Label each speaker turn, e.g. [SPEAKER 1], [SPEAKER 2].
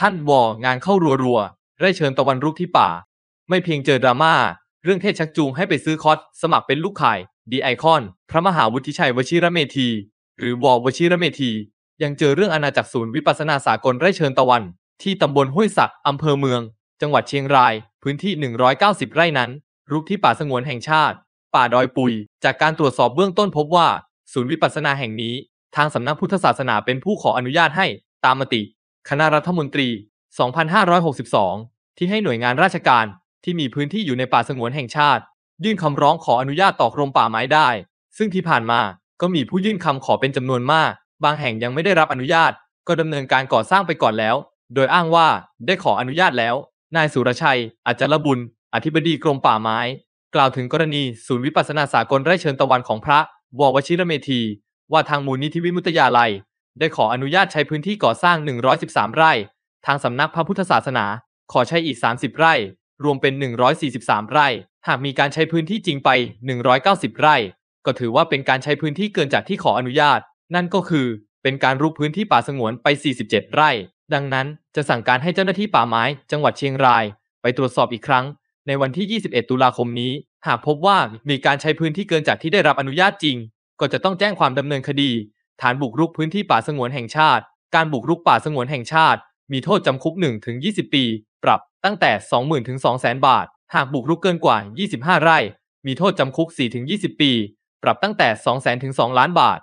[SPEAKER 1] ท่านวองานเข้ารัวๆได้เชิญตะวันรุกที่ป่า ไม่เพียงเจอดราม่า เรื่องเทศชักจูงให้ไปซื้อคอร์สสมัครเป็นลูกข่าย ดีไอคอน พระมหาวุฒิชัยวชิระเมธี หรือวอวชิระเมธี ยังเจอเรื่องอาณาจักรศูนย์วิปัสนาสากลไร่เชิญตะวันที่ตำบลห้วยสักอำเภอเมือง จังหวัดเชียงรายพื้นที่ 190 ไร่นั้นรุกที่ป่าสงวนแห่งชาติ ป่าดอยปุยจากการตรวจสอบเบื้องต้นพบว่า ศูนย์วิปัสนาแห่งนี้ ทางสำนักพุทธศาสนาเป็นผู้ขออนุญาตให้ตามมติคณะรัฐมนตรี 2562 ที่ให้หน่วยงานราชการที่มีพื้นที่อยู่ในป่าสงวนแห่งชาติ ยื่นคำร้องขออนุญาตต่อกรมป่าไม้ได้ ซึ่งที่ผ่านมาก็มีผู้ยื่นคำขอเป็นจำนวนมาก บางแห่งยังไม่ได้รับอนุญาต ก็ดำเนินการก่อสร้างไปก่อนแล้ว โดยอ้างว่าได้ขออนุญาตแล้ว นายสุรชัย อาจารบุญ อธิบดีกรมป่าไม้ กล่าวถึงกรณีศูนย์วิปัสสนาสากลไร่เชิญตะวันของพระววชิรเมธีว่าทางมูลนิธิวิมุตยาลัยได้ขออนุญาตใช้พื้นที่ก่อสร้าง 113 ไร่ ทางสำนักพระพุทธศาสนา ขอใช้อีก 30 ไร่ รวมเป็น 143 ไร่ หากมีการใช้พื้นที่จริงไป 190 ไร่ ก็ถือว่าเป็นการใช้พื้นที่เกินจากที่ขออนุญาต นั่นก็คือ เป็นการรุกพื้นที่ป่าสงวนไป 47 ไร่ ดังนั้นจะสั่งการให้เจ้าหน้าที่ป่าไม้จังหวัดเชียงราย ไปตรวจสอบอีกครั้ง ในวันที่ 21 ตุลาคมนี้ หากพบว่า มีการใช้พื้นที่เกินจากที่ได้รับอนุญาตจริง ก็จะต้องแจ้งความดำเนินคดีฐานบุกรุกพื้นที่ป่าสงวนแห่งชาติ การบุกรุกป่าสงวนแห่งชาติ มีโทษจำคุก1ถึง20 ปี ปรับตั้งแต่ 20,000ถึง200,000บาท หากบุกรุกเกินกว่า 25 ไร่ มีโทษจำคุก4ถึง20 ปี ปรับตั้งแต่ 200,000ถึง2ล้าน บาท